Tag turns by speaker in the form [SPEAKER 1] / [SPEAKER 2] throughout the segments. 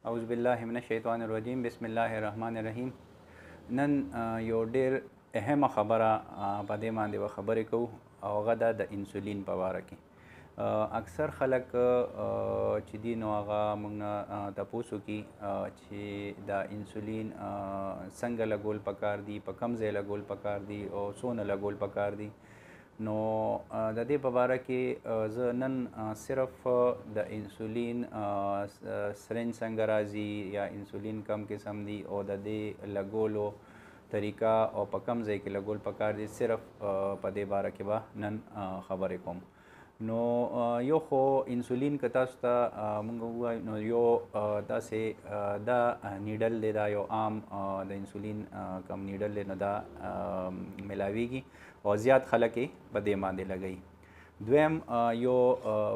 [SPEAKER 1] اعوذ بالله من الشیطان الرجیم بسم الله الرحمن الرحیم نن یو ډیر اهمه خبره په دې باندې و خبرې کوو او هغه د انسولین په اړه کې اکثر خلک چې دي نو هغه موږ تاسو کې چې د انسولین څنګه لګول پکار دي په کم ځای لګول پکار دي او څونه لګول پکار دي نو د دې په باره کې زه نن صرف د انسولین سرنج څنګه راځي یا انسولین کم قسم دی او د دې لګولو طریقه او په کم ځای کې لګول پکار دي صرف په دې باره کې به با نن خبرې کوم نو یو خو انسولین که تاسو ته مونږ وای نو یو داسې دا نیډل دی دا یو عام د انسولین کم نیډل دی نو دا ملاویږي او زیات خلک یې په دې باندې لګوي دویم یو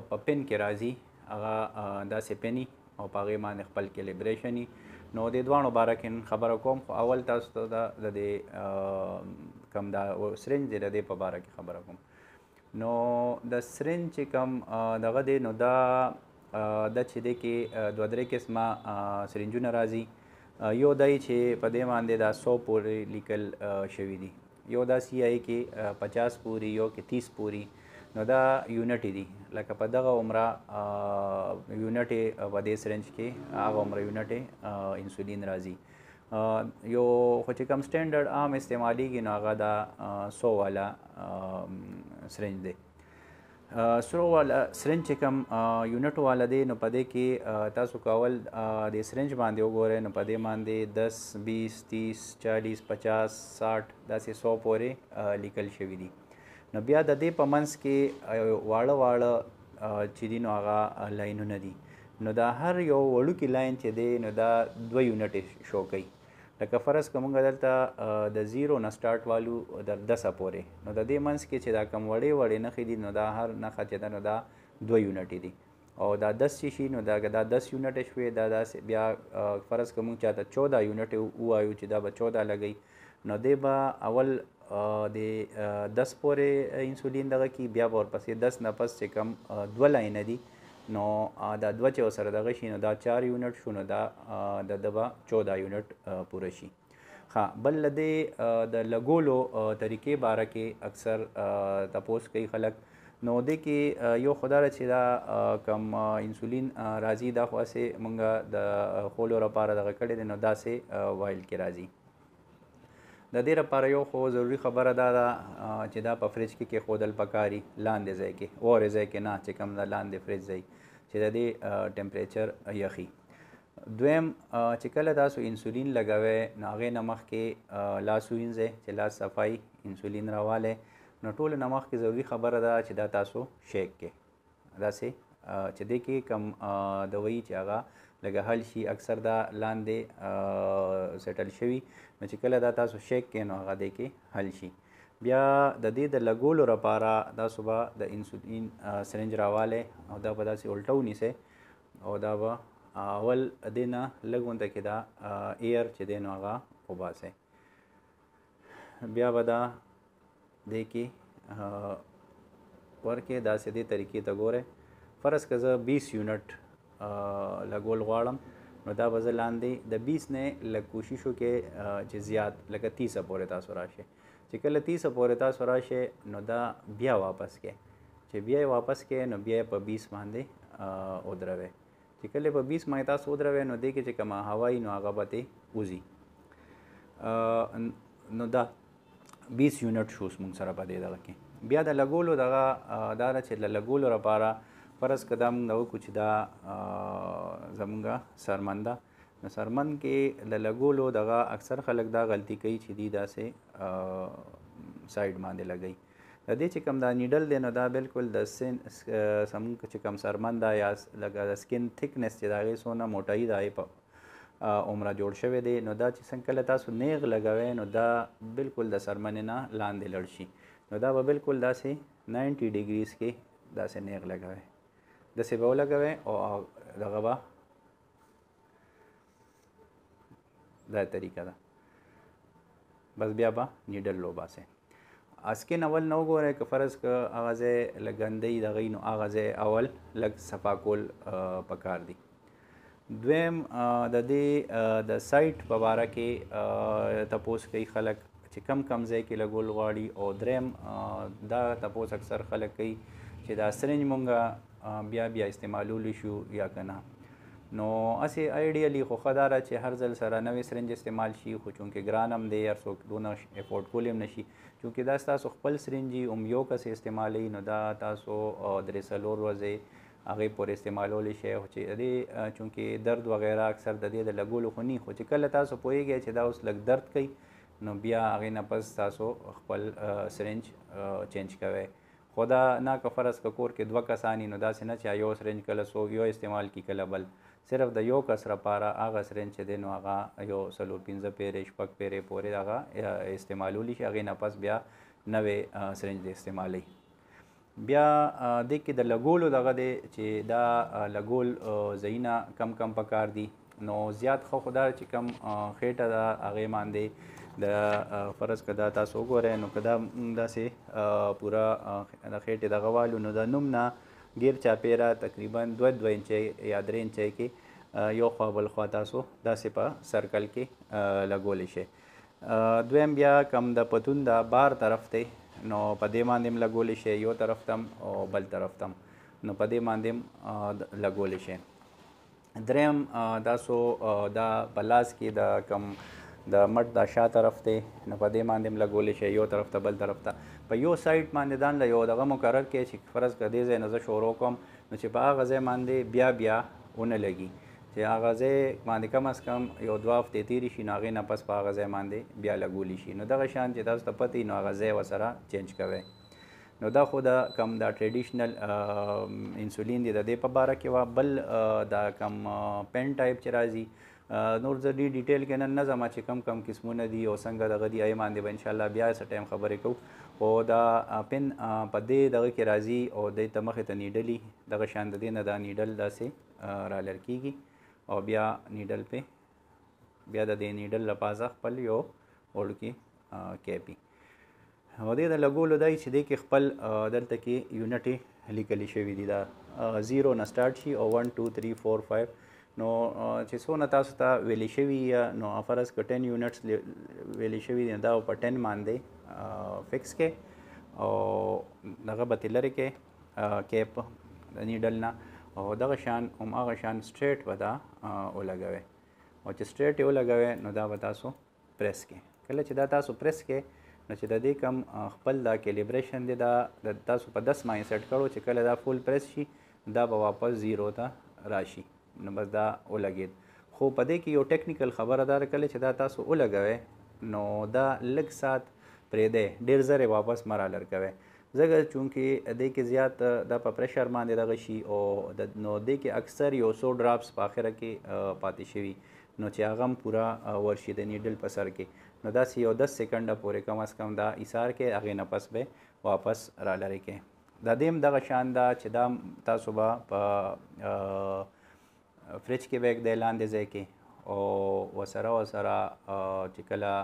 [SPEAKER 1] په پن کې راځي هغه داسې پنی او په هغې باندې خپل کلیبریشن نو د دوانو باره کې خبره کوم خو اول تاسو ته د دې کم دا سرنج دی د دې په باره کې خبره کوم نو د سرنج چې کوم دغه دی نو دا د چې دی کې دوه درې قسمه سرنجونه راځي یو دای چې په دې باندې دا 100 پورې لیکل شوی دی یو دا سی آی کې 50 پوری یو کې 30 پوری نو دا یونټ دی لکه په دغه عمره یونټ په دې سرنج کې هغه عمره یونټ انسولین راځي یو خو چې کم سټینډرد عام استعمالیږي نو هغه دا سو والا سرنج دی سرو والا سرنج چې کم یونټ والا دی نو پدې کې تاسو کول د سرنج باندې وګورئ نو پدې باندې 10 20 30 40 50 60 داسې 100 پورې لیکل شوی دی نو بیا د دې په منځ کې واړه واړه چې دی نو هغه لاینونه دي نو دا هر یو وړوکی لاین چې دی نو دا دوه یونټ شو کوي لکه فرض کومه دلته د 0 نه سٹارټ والو د 10 پورې نو د دې منس کې چې دا کم وړې وړې نه خېدي نو دا هر نه خاطر نه دا 2 یونټ دي او دا 10 شي نو دا دا 10 یونټ شوي دا داس بیا فرض کومه چاته 14 یونټ وایو چې دا به 14 لګي نو دی به اول د 10 پورې انسولین دغه کې بیا ورپسې 10 نه پس چې کم 2 لاینه دي نو د دوه چې سره دغه شي نو دا 4 یونټ شو نو دا د دبا 14 یونټ پوره شي ها بل لدې د لګولو طریقې باره کې اکثر تپوس کوي خلک نو د کې یو خدای چې دا کم انسولین راځي دا خو اسه مونږه د خولو لپاره دغه کړي نو دا سه وایل کې راځي د دې لپاره یو خو ضروری خبره دا ده چې دا په فریج کې کې خودل پکاري لاندې ځای کې اور ځای کې نه چې کوم دا لاندې فریج ځای چې د دې ټمپریچر یخي دویم چې کله تاسو انسولین لګوي ناغه نمخ کې لاس وینځه چې لاس صفای انسولین راواله نو ټول نمخ کې ضروری خبره ده چې دا تاسو شیک کې دا سه چې د کې کم دوی چې هغه لګه حل شي اکثر دا لاندې سیټل شوي نو چې کله دا تاسو شیک کې نو هغه د کې حل شي بیا د دې د لګولو لپاره دا صبح د انسولین سرنج راواله او دا به داسې الټو نیسه او دا به اول دینه لګونته کې دا ایر چې دین هغه وباسه بیا به دا د کې ورکه داسې دې طریقې ته ګوره فرض کزه 20 یونټ لګول غواړم نو دا به زه لاندې د 20 نه لږ کوشش وکړم چې زیات لکه 30 پورې تاسو راشي چې کله 30 پورې تاسو راشي نو دا بیا واپس کې چې بیا واپس کې نو بیا په 20 باندې او دروي چې کله په 20 باندې تاسو دروي نو دې کې چې کما هواي نو هغه به وزي نو دا 20 یونټ شوز مونږ سره پدې دغه کې بیا د لګولو دغه دار چې لګولو لپاره فرض قدم نو کوچ دا زمونږه سرمنده نو سرمن کې لګولو دغه اکثر خلک دا غلطي کوي چې دی داسې سایډ باندې لګي د دې چې کم دا نیډل دی نو دا بالکل د سین سم چې کم سرمن دا یا لګا د سکن ثکنس چې دا غي سونه موټای دی په عمره جوړ شوی دی نو دا چې څنګه کله تاسو نیغ لګوي نو دا بالکل د سرمن نه لاندې لړشي نو دا به بالکل داسې 90 ډیګریز کې داسې نیغ لګوي د سیبه ولګوي او دغه به دا طریقه ده بس بیا به نیډل لو باسه اسکن اول نو ګوره که فرض که اغازه لګندې دغې نو اغازه اول لګ صفا کول پکار دی دویم د دې د سایت په اړه کې تپوس کوي خلک چې کم کم ځای کې لګول غواړي او دریم دا تپوس اکثر خلک کوي چې دا سرنج مونږه بیا بیا استعمالولو شو یا کنه نو اسې ایډیلی خو خداره چې هر ځل سره نوې سرنج استعمال شي خو چونکې ګرانم دی هر څوک دونه افورد کولیم نشي چونکې دا تاسو خپل سرنجي اوم یو کس استعمالي نو دا تاسو درې سلور ورځې هغه پورې استعمالول شي خو چې دې چونکې درد وغیرہ اکثر د دې د لګولو خو نه خو چې کله تاسو پوهیږئ چې دا اوس لګ درد کوي نو بیا هغه نه پس تاسو خپل سرنج چینج کوئ خو دا نه که فرض که کور کې دوه کسانی نو داسې نه چې یو سرنج کله سو یو استعمال کی کله بل صرف د یو کس لپاره هغه سرنج چې دی نو هغه یو سلور پنځه پیرې شپږ پیرې پورې هغه استعمالولی شي هغې نه پس بیا نوې سرنج د استعمالی بیا د کې د لګولو دغه دی چې دا لګول ځایونه کم کم پکار دي نو زیات خو خدای چې کم خېټه ده هغې باندې د فرض کدا تاسو وګورئ نو کدا داسې پورا د خېټې دغه والو نو د نوم نه ګیر چاپیره تقریبا 2 2 انچ یا 3 انچ کې یو خوا بل خوا تاسو داسې په سرکل کې لګول شي دویم بیا کم د پتون د بار طرف ته نو په دې باندې لګول شي یو طرف تم او بل طرف تم نو په دې باندې لګول شي دریم تاسو دا پلاس کې د کم د مټ د شا طرف ته نه په دې باندې مله ګولې شي یو طرف ته بل طرف ته په یو سایت باندې دان له یو دغه مقرر کې چې فرض کړي زه نه شروع کوم نو چې په هغه ځای باندې بیا بیا ونه لګي چې هغه ځای باندې کم از کم یو دوه هفته تیری شي ناغې نه پس په هغه ځای باندې بیا لګولې شي نو دغه شان چې تاسو ته پته نو هغه ځای وسره چینج کوي نو دا خو د کم دا ټریډیشنل انسولین دی د دې په باره کې وا بل دا کم پین ټایپ چې راځي نور زه ډی ډیټیل کې نن نه ځم چې کم کم قسمونه دي او څنګه دغه دی ایمان دی ان شاء الله بیا څه ټایم خبرې کوو او دا پن په دې دغه کې راځي او د تمخه ته نیډلی دغه شان د دې نه دا نیډل داسې را لړ کیږي او بیا نیډل په بیا د دې نیډل لپاره خپل یو اورکی کیپی او د لګولو دای چې د کې خپل دلته کې یونټي لیکل شوی دی دا 0 نه سٹارټ شي او 1 2 3 4 5 نو چې څونه تاسو ته ویلې شوی نو افرز ک 10 یونټس ویلې شوی دی دا په 10 باندې فکس کې او دغه به تلره کې کیپ نیډل نه او دغه شان هم هغه شان سټریټ ودا او لګوي او چې سټریټ یو لګوي نو دا به تاسو پریس کې کله چې دا تاسو پریس کې نو چې د دې کم خپل دا کیلیبریشن دی دا د تاسو په 10 مایه سیټ کړو چې کله دا فول پریس شي دا به واپس 0 ته راشي نو بس دا ولګید خو په دې کې یو ټیکنیکل خبره دار کله چې دا تاسو ولګوي نو دا لګ سات پرې دی ډیر زره واپس مرالر کوي زګر چونکی دې کې زیات د په پرشر باندې دغه شي او د نو دې کې اکثر یو سو ډراپس په اخره کې پاتې شوی نو چې هغه پورا ورشي د نیډل په سر کې نو داسې یو 10 سکنډه پورې کم از کم دا ایثار کې هغه نه پس به واپس را لری کې د دیم دغه شان دا چې دا تاسو به په فریج کې بیگ د اعلان دی ځای کې او وسره وسره چې کله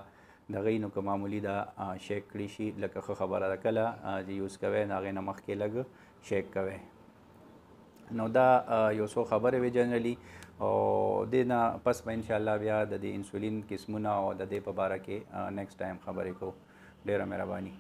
[SPEAKER 1] د غینو کوم معمولی دا شیک کړی شي لکه خبره ده کله چې یوز کوي ناغې نه مخکې لګ شیک کوي نو دا یو څو خبره وی جنرالي او د نه پس به ان شاء الله بیا د انسولین قسمونه او د دې په اړه کې نیکسټ ټایم خبرې کوو ډیره مهرباني